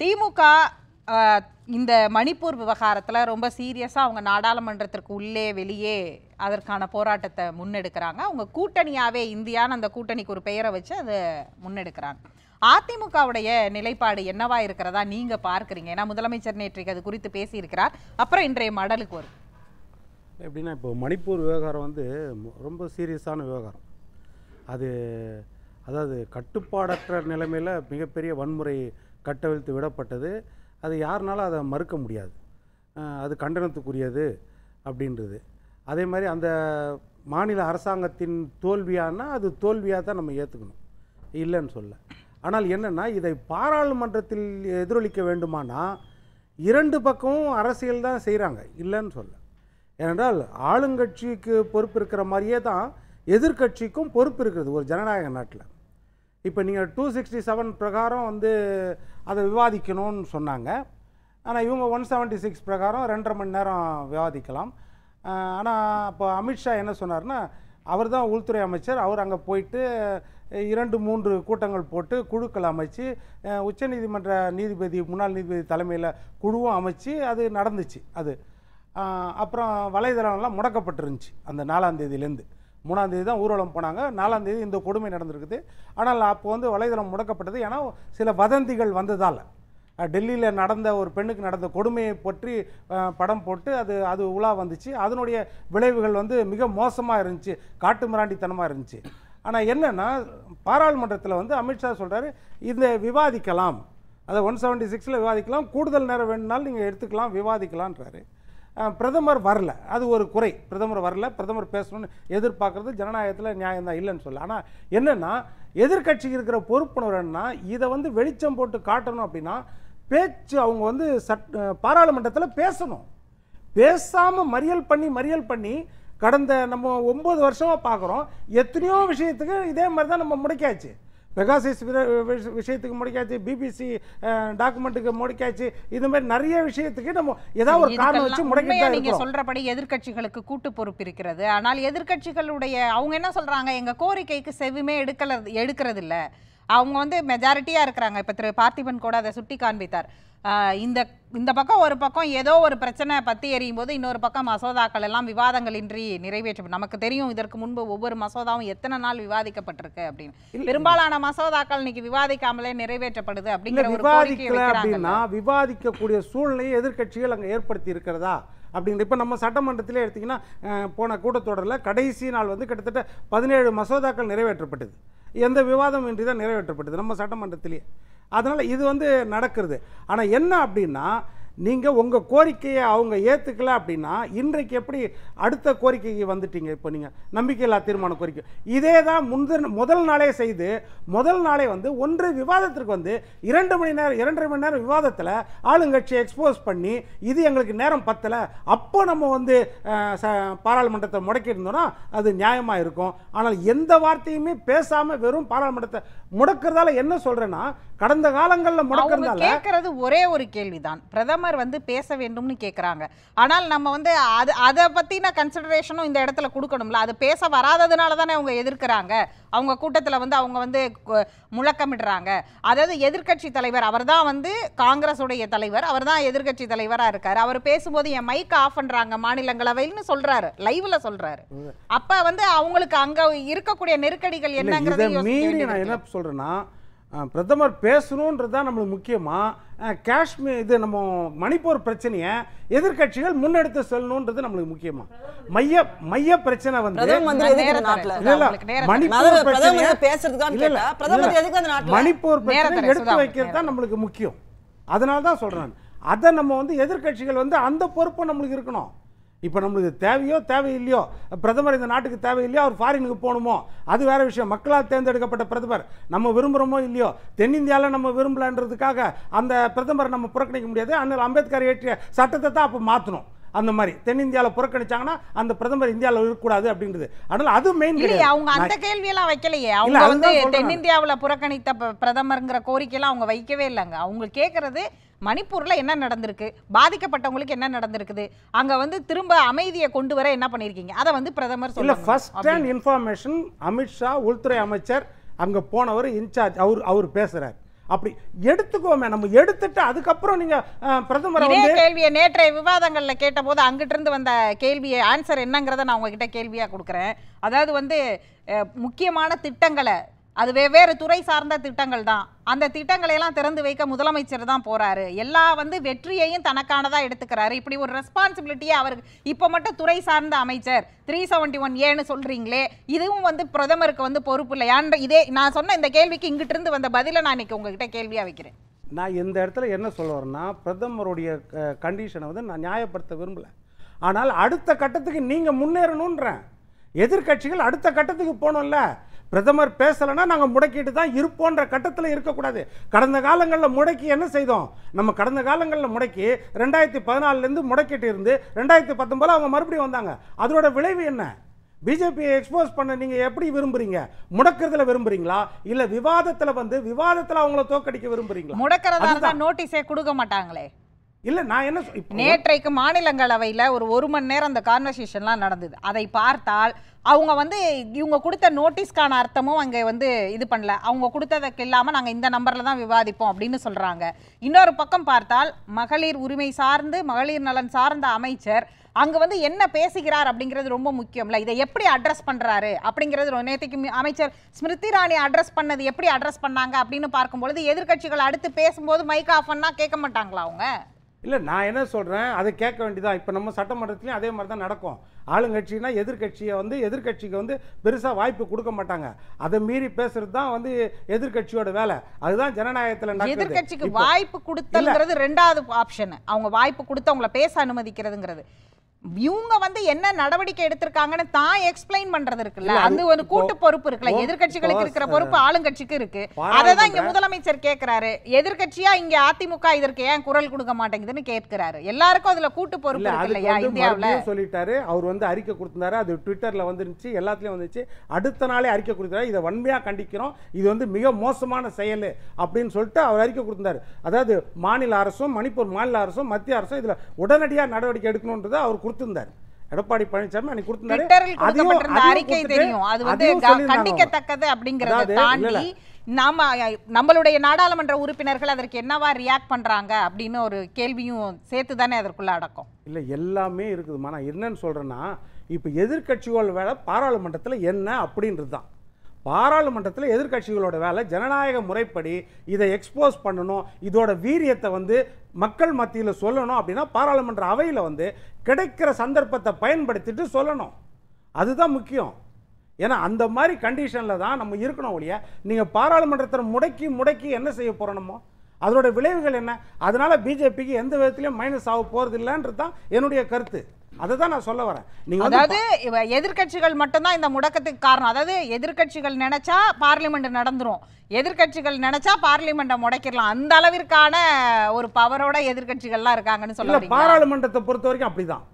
திமுக இந்த மணிப்பூர் விவகாரத்தில் ரொம்ப சீரியஸாக அவங்க நாடாளுமன்றத்திற்கு உள்ளே வெளியே அதற்கான போராட்டத்தை முன்னெடுக்கிறாங்க அவங்க கூட்டணியாகவே இந்தியான்னு அந்த கூட்டணிக்கு ஒரு பெயரை வச்சு அதை முன்னெடுக்கிறாங்க அதிமுகவுடைய நிலைப்பாடு என்னவா இருக்கிறதா நீங்கள் பார்க்குறீங்க ஏன்னா முதலமைச்சர் நேற்றைக்கு அது குறித்து பேசியிருக்கிறார் அப்புறம் இன்றைய மடலுக்கு வரும் எப்படின்னா இப்போ மணிப்பூர் விவகாரம் வந்து ரொம்ப சீரியஸான விவகாரம் அது அதாவது கட்டுப்பாடற்ற நிலைமையில் மிகப்பெரிய வன்முறை கட்டவிழ்த்து விடப்பட்டது அது யாருனாலும் அதை மறுக்க முடியாது அது கண்டனத்துக்குரியது அப்படின்றது அதே மாதிரி அந்த மாநில அரசாங்கத்தின் தோல்வியானால் அது தோல்வியாக தான் நம்ம ஏற்றுக்கணும் இல்லைன்னு சொல்ல ஆனால் என்னென்னா இதை பாராளுமன்றத்தில் எதிரொலிக்க வேண்டுமானா இரண்டு பக்கமும் அரசியல் தான் செய்கிறாங்க இல்லைன்னு சொல்ல ஏனென்றால் ஆளுங்கட்சிக்கு பொறுப்பு இருக்கிற மாதிரியே தான் எதிர்கட்சிக்கும் பொறுப்பு இருக்கிறது ஒரு ஜனநாயக நாட்டில் இப்போ நீங்கள் டூ சிக்ஸ்டி செவன் பிரகாரம் வந்து அதை விவாதிக்கணும்னு சொன்னாங்க ஆனால் இவங்க ஒன் செவன்ட்டி சிக்ஸ் பிரகாரம் ரெண்டரை மணி நேரம் விவாதிக்கலாம் ஆனால் இப்போ அமித்ஷா என்ன சொன்னார்னா அவர் தான் உள்துறை அமைச்சர் அவர் அங்கே போயிட்டு இரண்டு மூன்று கூட்டங்கள் போட்டு குழுக்கள் அமைச்சு உச்சநீதிமன்ற நீதிபதி முன்னாள் நீதிபதி தலைமையில் குழுவும் அமைச்சு அது நடந்துச்சு அது அப்புறம் வலைதளம்லாம் முடக்கப்பட்டிருந்துச்சு அந்த நாலாம் தேதியிலேருந்து மூணாந்தேதி தான் ஊர்வலம் போனாங்க நாலாந்தேதி இந்த கொடுமை நடந்திருக்குது ஆனால் அப்போ வந்து வலைதளம் முடக்கப்பட்டது ஏன்னா சில வதந்திகள் வந்ததால் டெல்லியில் நடந்த ஒரு பெண்ணுக்கு நடந்த கொடுமையை பற்றி படம் போட்டு அது அது உலா வந்துச்சு அதனுடைய விளைவுகள் வந்து மிக மோசமாக இருந்துச்சு காட்டு மிராண்டித்தனமாக இருந்துச்சு ஆனால் என்னென்னா பாராளுமன்றத்தில் வந்து அமித்ஷா சொல்கிறாரு இந்த விவாதிக்கலாம் அதை ஒன் செவன்ட்டி சிக்ஸில் விவாதிக்கலாம் கூடுதல் நேரம் வேணுனாலும் நீங்கள் எடுத்துக்கலாம் விவாதிக்கலான்றாரு பிரதமர் வரல அது ஒரு குறை பிரதமர் வரல பிரதமர் பேசணும்னு எதிர்பார்க்குறது ஜனநாயகத்தில் நியாயம் தான் இல்லைன்னு சொல்ல ஆனால் என்னென்னா எதிர்கட்சிக்கு இருக்கிற பொறுப்புணர்வு என்னன்னா இதை வந்து வெளிச்சம் போட்டு காட்டணும் அப்படின்னா பேச்சு அவங்க வந்து சட் பாராளுமன்றத்தில் பேசணும் பேசாமல் மறியல் பண்ணி மறியல் பண்ணி கடந்த நம்ம ஒம்பது வருஷமாக பார்க்குறோம் எத்தனையோ விஷயத்துக்கு இதே மாதிரி தான் நம்ம முடிக்காச்சு பெகாசிஸ் விஷயத்துக்கு முடிக்காச்சு பிபிசி டாக்குமெண்ட்டுக்கு முடிக்காச்சு இது மாதிரி நிறைய விஷயத்துக்கு நம்ம ஏதாவது ஒரு காரணம் வச்சு முடக்கிட்டு நீங்க சொல்றபடி எதிர்கட்சிகளுக்கு கூட்டு பொறுப்பு இருக்கிறது ஆனால் எதிர்கட்சிகளுடைய அவங்க என்ன சொல்றாங்க எங்க கோரிக்கைக்கு செவிமே எடுக்கல எடுக்கிறது இல்லை அவங்க வந்து மெஜாரிட்டியா இருக்கிறாங்க இப்ப திரு பார்த்திபன் கூட அதை சுட்டி காண்பித்தார் இந்த இந்த பக்கம் ஒரு பக்கம் ஏதோ ஒரு பிரச்சனை பற்றி எறியும் போது இன்னொரு பக்கம் மசோதாக்கள் எல்லாம் விவாதங்களின்றி நிறைவேற்ற நமக்கு தெரியும் இதற்கு முன்பு ஒவ்வொரு மசோதாவும் எத்தனை நாள் விவாதிக்கப்பட்டிருக்கு அப்படின்னு பெரும்பாலான மசோதாக்கள் இன்னைக்கு விவாதிக்காமலே நிறைவேற்றப்படுது அப்படிங்கிற விவாதிக்கல அப்படின்னா விவாதிக்கக்கூடிய சூழ்நிலையை எதிர்கட்சிகள் அங்கே ஏற்படுத்தி இருக்கிறதா அப்படிங்கிற இப்போ நம்ம சட்டமன்றத்திலே எடுத்திங்கன்னா போன கூட்டத்தொடரில் கடைசி நாள் வந்து கிட்டத்தட்ட பதினேழு மசோதாக்கள் நிறைவேற்றப்பட்டது எந்த விவாதம் இன்றி தான் நிறைவேற்றப்பட்டது நம்ம சட்டமன்றத்திலேயே அதனால் இது வந்து நடக்கிறது ஆனால் என்ன அப்படின்னா நீங்கள் உங்கள் கோரிக்கையை அவங்க ஏற்றுக்கல அப்படின்னா இன்றைக்கு எப்படி அடுத்த கோரிக்கைக்கு வந்துட்டீங்க இப்போ நீங்கள் நம்பிக்கையில்லா தீர்மான கோரிக்கை இதே தான் முந்தின முதல் நாளே செய்து முதல் நாளே வந்து ஒன்று விவாதத்திற்கு வந்து இரண்டு மணி நேரம் இரண்டரை மணி நேரம் விவாதத்தில் ஆளுங்கட்சியை எக்ஸ்போஸ் பண்ணி இது எங்களுக்கு நேரம் பத்தலை அப்போ நம்ம வந்து பாராளுமன்றத்தை இருந்தோம்னா அது நியாயமாக இருக்கும் ஆனால் எந்த வார்த்தையுமே பேசாமல் வெறும் பாராளுமன்றத்தை முடக்கிறதால என்ன சொல்கிறேன்னா கடந்த காலங்களில் முடக்கிறதால ஒரே ஒரு கேள்விதான் பிரதமர் பிரதமர் வந்து பேச வேண்டும்னு கேட்குறாங்க ஆனால் நம்ம வந்து அது அதை பற்றின கன்சிடரேஷனும் இந்த இடத்துல கொடுக்கணும்ல அது பேச வராததுனால தானே அவங்க எதிர்க்கிறாங்க அவங்க கூட்டத்தில் வந்து அவங்க வந்து முழக்கமிடுறாங்க அதாவது எதிர்கட்சி தலைவர் அவர் தான் வந்து காங்கிரஸுடைய தலைவர் அவர் தான் எதிர்கட்சி தலைவராக இருக்கார் அவர் பேசும்போது என் மைக் ஆஃப் பண்ணுறாங்க மாநிலங்களவைன்னு சொல்கிறாரு லைவில் சொல்கிறாரு அப்போ வந்து அவங்களுக்கு அங்கே இருக்கக்கூடிய நெருக்கடிகள் என்னங்கிறது மீறி நான் என்ன சொல்கிறேன்னா பிரதமர் பேசணுன்றது தான் நம்மளுக்கு முக்கியமாக காஷ்மீர் இது நம்ம மணிப்பூர் பிரச்சனையை எதிர்கட்சிகள் முன்னெடுத்து செல்லணுன்றது நம்மளுக்கு முக்கியமா மைய மைய பிரச்சனை வந்து மணிப்பூர் பிரச்சனை எடுத்து வைக்கிறது தான் நம்மளுக்கு முக்கியம் அதனால தான் சொல்றேன் அதை நம்ம வந்து எதிர்கட்சிகள் வந்து அந்த பொறுப்பு நம்மளுக்கு இருக்கணும் இப்போ நம்மளுக்கு தேவையோ தேவையில்லையோ பிரதமர் இந்த நாட்டுக்கு தேவையில்லையோ அவர் ஃபாரினுக்கு போகணுமோ அது வேறு விஷயம் மக்களால் தேர்ந்தெடுக்கப்பட்ட பிரதமர் நம்ம விரும்புகிறோமோ இல்லையோ தென்னிந்தியாவில் நம்ம விரும்பலன்றதுக்காக அந்த பிரதமரை நம்ம புறக்கணிக்க முடியாது அண்ணல் அம்பேத்கர் ஏற்றிய சட்டத்தை தான் அப்போ மாற்றணும் அந்த மாதிரி தென்னிந்தியாவில் புறக்கணிச்சாங்கன்னா அந்த பிரதமர் இந்தியாவில் இருக்கக்கூடாது அப்படின்றது அதனால அது மெயின் அவங்க அந்த கேள்வியெல்லாம் வைக்கலையே அவங்க வந்து தென்னிந்தியாவில் புறக்கணித்த பிரதமருங்கிற கோரிக்கையெல்லாம் அவங்க வைக்கவே இல்லைங்க அவங்க கேட்கறது மணிப்பூரில் என்ன நடந்திருக்கு பாதிக்கப்பட்டவங்களுக்கு என்ன நடந்திருக்குது அங்கே வந்து திரும்ப அமைதியை கொண்டு வர என்ன பண்ணியிருக்கீங்க அதை வந்து பிரதமர் சொல்ல ஃபர்ஸ்ட் ஹேண்ட் இன்ஃபார்மேஷன் அமித்ஷா உள்துறை அமைச்சர் அங்கே போனவர் இன்சார்ஜ் அவர் அவர் பேசுகிறார் அப்படி எடுத்துக்கோமே நம்ம எடுத்துட்டு அதுக்கப்புறம் நீங்க பிரதமர் கேள்வியை நேற்றைய விவாதங்கள்ல கேட்டபோது அங்கிட்ட இருந்து வந்த கேள்வியை ஆன்சர் என்னங்கிறத நான் உங்ககிட்ட கேள்வியா கொடுக்குறேன் அதாவது வந்து முக்கியமான திட்டங்களை அது வெவ்வேறு துறை சார்ந்த திட்டங்கள் தான் அந்த திட்டங்களை எல்லாம் திறந்து வைக்க முதலமைச்சர் தான் போறாரு எல்லா வந்து வெற்றியையும் தனக்கானதா எடுத்துக்கிறாரு இப்படி ஒரு ரெஸ்பான்சிபிலிட்டியை அவருக்கு இப்போ மட்டும் துறை சார்ந்த அமைச்சர் த்ரீ செவன்டி ஒன் ஏன்னு சொல்றீங்களே இதுவும் வந்து பிரதமருக்கு வந்து பொறுப்பு இல்லையான்ற இதே நான் சொன்ன இந்த கேள்விக்கு இங்கிட்ட இருந்து வந்த பதில நான் இன்னைக்கு உங்ககிட்ட கேள்வியா வைக்கிறேன் நான் இந்த இடத்துல என்ன சொல்லுவேன்னா பிரதமருடைய கண்டிஷனை வந்து நான் நியாயப்படுத்த விரும்பல ஆனால் அடுத்த கட்டத்துக்கு நீங்கள் முன்னேறணும்ன்ற எதிர்கட்சிகள் அடுத்த கட்டத்துக்கு போகணும்ல பிரதமர் பேசலைன்னா நாங்கள் முடக்கிட்டு தான் இருப்போன்ற கட்டத்தில் இருக்கக்கூடாது கடந்த காலங்களில் முடக்கி என்ன செய்தோம் நம்ம கடந்த காலங்களில் முடக்கி ரெண்டாயிரத்தி பதினாலுலேருந்து முடக்கிட்டு இருந்து ரெண்டாயிரத்தி பத்தொம்போது அவங்க மறுபடியும் வந்தாங்க அதோட விளைவு என்ன பிஜேபியை எக்ஸ்போஸ் பண்ண நீங்கள் எப்படி விரும்புறீங்க முடக்கிறதுல விரும்புறீங்களா இல்லை விவாதத்தில் வந்து விவாதத்தில் அவங்கள தோக்கடிக்க விரும்புறீங்களா முடக்கிறதா நோட்டீஸே கொடுக்க மாட்டாங்களே இல்ல நான் என்ன நேற்றைக்கு மாநிலங்களவையில் ஒரு ஒரு மணி நேரம் அந்த கான்வர்சேஷன்லாம் நடந்தது அதை பார்த்தால் அவங்க வந்து இவங்க கொடுத்த நோட்டீஸ்க்கான அர்த்தமும் அங்கே வந்து இது பண்ணல அவங்க கொடுத்ததுக்கு இல்லாமல் நாங்கள் இந்த நம்பரில் தான் விவாதிப்போம் அப்படின்னு சொல்கிறாங்க இன்னொரு பக்கம் பார்த்தால் மகளிர் உரிமை சார்ந்து மகளிர் நலன் சார்ந்த அமைச்சர் அங்கே வந்து என்ன பேசுகிறார் அப்படிங்கிறது ரொம்ப முக்கியம்ல இதை எப்படி அட்ரஸ் பண்ணுறாரு அப்படிங்கிறது நேற்றுக்கு அமைச்சர் ஸ்மிருதி ராணி அட்ரஸ் பண்ணது எப்படி அட்ரஸ் பண்ணாங்க அப்படின்னு பார்க்கும்பொழுது எதிர்கட்சிகள் அடுத்து பேசும்போது மைக் ஆஃப் பண்ணால் கேட்க மாட்டாங்களா அவங்க இல்லை நான் என்ன சொல்கிறேன் அதை கேட்க வேண்டியதான் இப்போ நம்ம சட்டமன்றத்துலையும் அதே மாதிரி தான் நடக்கும் ஆளுங்கட்சினா எதிர்கட்சியை வந்து எதிர்கட்சிக்கு வந்து பெருசாக வாய்ப்பு கொடுக்க மாட்டாங்க அதை மீறி பேசுறது தான் வந்து எதிர்கட்சியோட வேலை அதுதான் ஜனநாயகத்தில் எதிர்கட்சிக்கு வாய்ப்பு கொடுத்தல்ங்கிறது ரெண்டாவது ஆப்ஷன் அவங்க வாய்ப்பு கொடுத்து அவங்கள பேச அனுமதிக்கிறதுங்கிறது இவங்க வந்து என்ன நடவடிக்கை எடுத்திருக்காங்கன்னு தான் எக்ஸ்பிளைன் பண்றது இருக்குல்ல அது ஒரு கூட்டு பொறுப்பு இருக்குல்ல எதிர்கட்சிகளுக்கு இருக்கிற பொறுப்பு ஆளுங்கட்சிக்கு இருக்கு அததான் இங்க முதலமைச்சர் கேட்கிறாரு எதிர்கட்சியா இங்க அதிமுக இதற்கு ஏன் குரல் கொடுக்க மாட்டேங்குதுன்னு கேட்கிறாரு எல்லாருக்கும் அதுல கூட்டு பொறுப்பு இருக்கு இல்லையா இந்தியாவுல சொல்லிட்டாரு அவர் வந்து அறிக்கை கொடுத்திருந்தாரு அது ட்விட்டர்ல வந்துருச்சு எல்லாத்துலயும் வந்துச்சு அடுத்த நாளே அறிக்கை கொடுத்தாரு இதை வன்மையா கண்டிக்கிறோம் இது வந்து மிக மோசமான செயல் அப்படின்னு சொல்லிட்டு அவர் அறிக்கை கொடுத்திருந்தாரு அதாவது மாநில அரசும் மணிப்பூர் மாநில அரசும் மத்திய அரசும் இதுல உடனடியாக நடவடிக்கை எடுக்கணும்ன்றது அவர் கொடுத்திருந்தார் எடப்பாடி பழனிசாமி அன்னைக்கு கொடுத்திருந்தாரு தெரியும் அது வந்து கண்டிக்கத்தக்கது அப்படிங்கறது தாண்டி நாம நம்மளுடைய நாடாளுமன்ற உறுப்பினர்கள் அதற்கு என்னவா ரியாக்ட் பண்றாங்க அப்படின்னு ஒரு கேள்வியும் சேர்த்து தானே அதற்குள்ள அடக்கம் இல்ல எல்லாமே இருக்குதுமா நான் என்னன்னு சொல்றேன்னா இப்போ எதிர்கட்சிகள் வேலை பாராளுமன்றத்தில் என்ன அப்படின்றது தான் பாராளுமன்றத்தில் எதிர்கட்சிகளோட வேலை ஜனநாயக முறைப்படி இதை எக்ஸ்போஸ் பண்ணணும் இதோட வீரியத்தை வந்து மக்கள் மத்தியில் சொல்லணும் அப்படின்னா பாராளுமன்ற அவையில் வந்து கிடைக்கிற சந்தர்ப்பத்தை பயன்படுத்திட்டு சொல்லணும் அதுதான் முக்கியம் ஏன்னா அந்த மாதிரி கண்டிஷனில் தான் நம்ம இருக்கணும் ஒழிய நீங்கள் பாராளுமன்றத்தை முடக்கி முடக்கி என்ன செய்ய போகிறோமோ அதனோட விளைவுகள் என்ன அதனால் பிஜேபிக்கு எந்த விதத்துலையும் மைனஸ் ஆக இல்லைன்றது தான் என்னுடைய கருத்து அதை தான் நான் சொல்ல வரேன் நீங்கள் அதாவது எதிர்கட்சிகள் மட்டும்தான் இந்த முடக்கத்துக்கு காரணம் அதாவது எதிர்கட்சிகள் நினைச்சா பார்லிமெண்ட் நடந்துரும் எதிர்கட்சிகள் நினைச்சா பார்லிமெண்ட்டை முடக்கிடலாம் அந்த அளவிற்கான ஒரு பவரோட எதிர்கட்சிகள்லாம் இருக்காங்கன்னு சொல்ல பாராளுமன்றத்தை பொறுத்த வரைக்கும் அப்படிதான்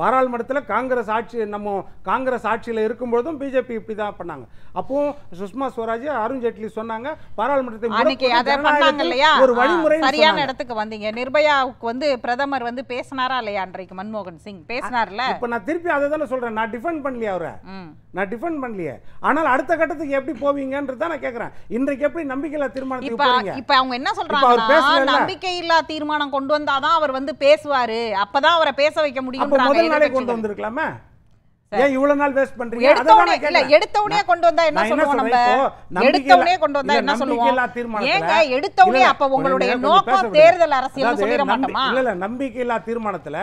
பாராளுமன்றத்தில் காங்கிரஸ் ஆட்சி நம்ம காங்கிரஸ் ஆட்சியில் இருக்கும்பொழுதும் பிஜேபி இப்படி தான் பண்ணாங்க அப்போ சுஷ்மா ஸ்வராஜ் அருண்ஜேட்லி சொன்னாங்க பாராளுமன்றத்தை ஒரு வழிமுறை சரியான இடத்துக்கு வந்தீங்க நிர்பயாவுக்கு வந்து பிரதமர் வந்து பேசினாரா இல்லையா அன்றைக்கு மன்மோகன் சிங் பேசினார்ல இப்ப நான் திருப்பி அதை தானே சொல்றேன் நான் டிஃபெண்ட் பண்ணலையா அவரை நான் டிஃபெண்ட் பண்ணலையே ஆனால் அடுத்த கட்டத்துக்கு எப்படி போவீங்கன்றது நான் கேட்கறேன் இன்றைக்கு எப்படி நம்பிக்கையில்லா தீர்மானம் இப்ப அவங்க என்ன சொல்றாங்க நம்பிக்கையில்லா தீர்மானம் கொண்டு வந்தாதான் அவர் வந்து பேசுவாரு அப்பதான் அவரை பேச வைக்க முடியும் நாளே கொண்டு வந்திருக்கலாமே ஏன் இவ்வளவு நாள் வேஸ்ட் பண்றீங்க இல்ல எடுத்த உடனே கொண்டு வந்தா என்ன சொல்லுவோம் நம்ம எடுத்த உடனே கொண்டு வந்தா என்ன சொல்லுவோம் ஏங்க எடுத்த உடனே அப்ப உங்களுடைய நோக்கம் தேர்தல் அரசியல் சொல்லிர இல்ல இல்ல நம்பிக்கை இல்லா தீர்மானத்துல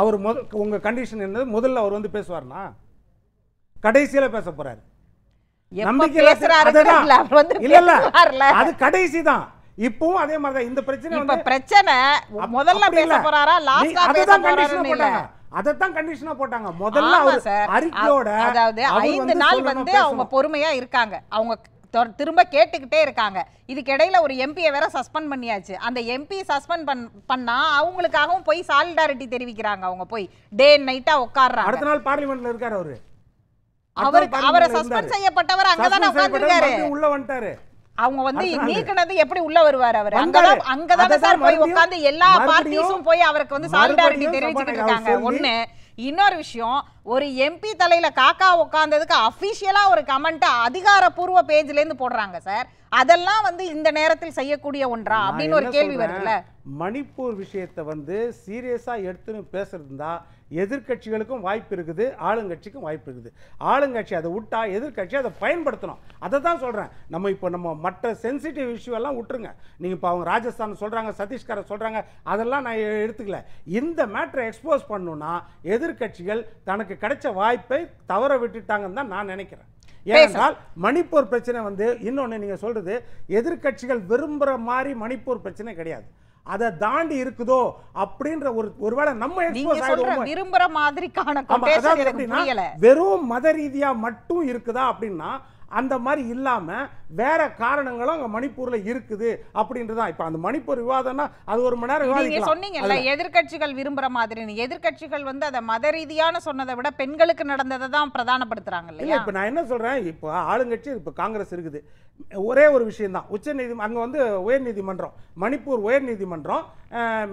அவர் உங்க கண்டிஷன் என்ன முதல்ல அவர் வந்து பேசுவார்னா கடைசியில பேச போறாரு அது கடைசி தான் இப்பவும் அதே மாதிரி இந்த பிரச்சனை பிரச்சனை முதல்ல பேச போறாரா லாஸ்டா பேச போறாரா அதைத்தான் கண்டிஷனா போட்டாங்க முதல்ல அறிக்கையோட அதாவது ஐந்து நாள் வந்து அவங்க பொறுமையா இருக்காங்க அவங்க திரும்ப கேட்டுக்கிட்டே இருக்காங்க இதுக்கு இடையில ஒரு எம்பியை வேற சஸ்பெண்ட் பண்ணியாச்சு அந்த எம்பி சஸ்பெண்ட் பண் பண்ணா அவங்களுக்காகவும் போய் சாலிடாரிட்டி தெரிவிக்கிறாங்க அவங்க போய் டே நைட்டா உட்கார்றாங்க அடுத்த நாள் பார்லிமெண்ட்ல இருக்காரு அவரு அவரை சஸ்பெண்ட் செய்யப்பட்டவர் அங்கதானே உட்கார்ந்துருக்காரு உள்ள வந்துட்டாரு அவங்க வந்து நீக்கினது எப்படி உள்ள வருவார் அவர் அங்கதான் அங்கதான் சார் போய் உட்காந்து எல்லா பார்ட்டிஸும் போய் அவருக்கு வந்து சாலிடாரிட்டி தெரிவிச்சுட்டு இருக்காங்க ஒண்ணு இன்னொரு விஷயம் ஒரு எம்பி தலையில காக்கா உட்காந்ததுக்கு அபிஷியலா ஒரு கமெண்ட் அதிகாரப்பூர்வ பேஜ்ல இருந்து போடுறாங்க சார் அதெல்லாம் வந்து இந்த நேரத்தில் செய்யக்கூடிய ஒன்றா அப்படின்னு ஒரு கேள்வி வருதுல்ல மணிப்பூர் விஷயத்தை வந்து சீரியஸா எடுத்துன்னு பேசுறதுதான் எதிர்கட்சிகளுக்கும் வாய்ப்பு இருக்குது ஆளுங்கட்சிக்கும் வாய்ப்பு இருக்குது ஆளுங்கட்சி அதை விட்டா எதிர்கட்சி அதை பயன்படுத்தணும் அதை தான் சொல்கிறேன் நம்ம இப்போ நம்ம மற்ற சென்சிட்டிவ் இஷ்யூ எல்லாம் விட்டுருங்க நீங்கள் இப்போ அவங்க ராஜஸ்தான் சொல்கிறாங்க சத்தீஸ்கரை சொல்கிறாங்க அதெல்லாம் நான் எடுத்துக்கல இந்த மேட்ரை எக்ஸ்போஸ் பண்ணணும்னா எதிர்கட்சிகள் தனக்கு கிடைச்ச வாய்ப்பை தவற விட்டுட்டாங்கன்னு தான் நான் நினைக்கிறேன் ஏனென்றால் மணிப்பூர் பிரச்சனை வந்து இன்னொன்று நீங்கள் சொல்கிறது எதிர்கட்சிகள் விரும்புகிற மாதிரி மணிப்பூர் பிரச்சனை கிடையாது அதை தாண்டி இருக்குதோ அப்படின்ற ஒரு ஒருவேளை நம்ம விரும்புற மாதிரி வெறும் மத ரீதியா மட்டும் இருக்குதா அப்படின்னா அந்த மாதிரி இல்லாமல் வேற காரணங்களும் அங்கே மணிப்பூரில் இருக்குது அப்படின்றது தான் இப்போ அந்த மணிப்பூர் விவாதம்னா அது ஒரு மணி நேரம் சொன்னீங்கல்ல எதிர்கட்சிகள் விரும்புகிற மாதிரி எதிர்கட்சிகள் வந்து அதை மத ரீதியான சொன்னதை விட பெண்களுக்கு நடந்ததை தான் பிரதானப்படுத்துறாங்க இல்லை இப்போ நான் என்ன சொல்கிறேன் இப்போ ஆளுங்கட்சி இப்போ காங்கிரஸ் இருக்குது ஒரே ஒரு உச்ச உச்சநீதி அங்கே வந்து உயர்நீதிமன்றம் மணிப்பூர் உயர்நீதிமன்றம்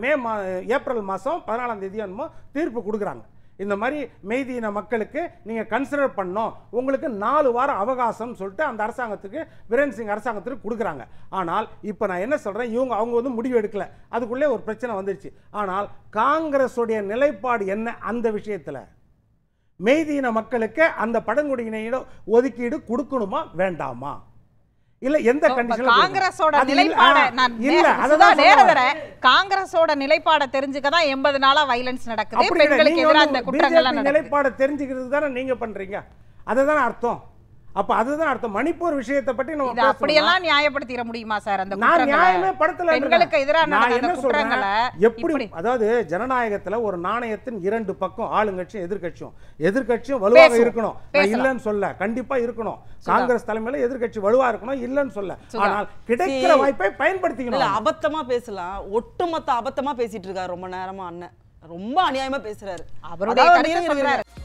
மே மா ஏப்ரல் மாதம் பதினாலாம் தேதி என்னமோ தீர்ப்பு கொடுக்குறாங்க இந்த மாதிரி மெய்தீன மக்களுக்கு நீங்கள் கன்சிடர் பண்ணோம் உங்களுக்கு நாலு வாரம் அவகாசம் சொல்லிட்டு அந்த அரசாங்கத்துக்கு வீரன் சிங் அரசாங்கத்துக்கு கொடுக்குறாங்க ஆனால் இப்போ நான் என்ன சொல்கிறேன் இவங்க அவங்க வந்து முடிவு எடுக்கலை அதுக்குள்ளே ஒரு பிரச்சனை வந்துருச்சு ஆனால் காங்கிரஸுடைய நிலைப்பாடு என்ன அந்த விஷயத்தில் மெய்தீன மக்களுக்கு அந்த பழங்குடியின ஒதுக்கீடு கொடுக்கணுமா வேண்டாமா இல்ல எந்த கண்டிஷன் காங்கிரஸோட நிலைப்பாட நான் இல்ல அதான் நேரதர காங்கிரஸோட நிலைப்பாட தெரிஞ்சுக்க தான் எண்பது நாளா வயலன்ஸ் நடக்குது பெண்களுக்கு எதிராக அந்த குற்றங்கள் நிலைப்பாட தெரிஞ்சுக்கிறதுக்கு தான நீங்க பண்றீங்க அதுதான் அர்த்தம் அப்ப அதுதான் அர்த்தம் மணிப்பூர் விஷயத்தை பற்றி நம்ம முடியுமா சார் அந்த நான் நியாயமே பெண்களுக்கு எதிரான என்ன சொல்றேன் எப்படி அதாவது ஜனநாயகத்துல ஒரு நாணயத்தின் இரண்டு பக்கம் ஆளுங்கட்சியும் எதிர்கட்சியும் எதிர்கட்சியும் வலுவாக இருக்கணும் இல்லன்னு சொல்ல கண்டிப்பா இருக்கணும் காங்கிரஸ் தலைமையில எதிர்கட்சி வலுவா இருக்கணும் இல்லன்னு சொல்ல ஆனால் கிடைக்கிற வாய்ப்பை பயன்படுத்திக்கணும் அபத்தமா பேசலாம் ஒட்டுமொத்த அபத்தமா பேசிட்டு இருக்காரு ரொம்ப நேரமா அண்ணன் ரொம்ப அநியாயமா பேசுறாரு அவருடைய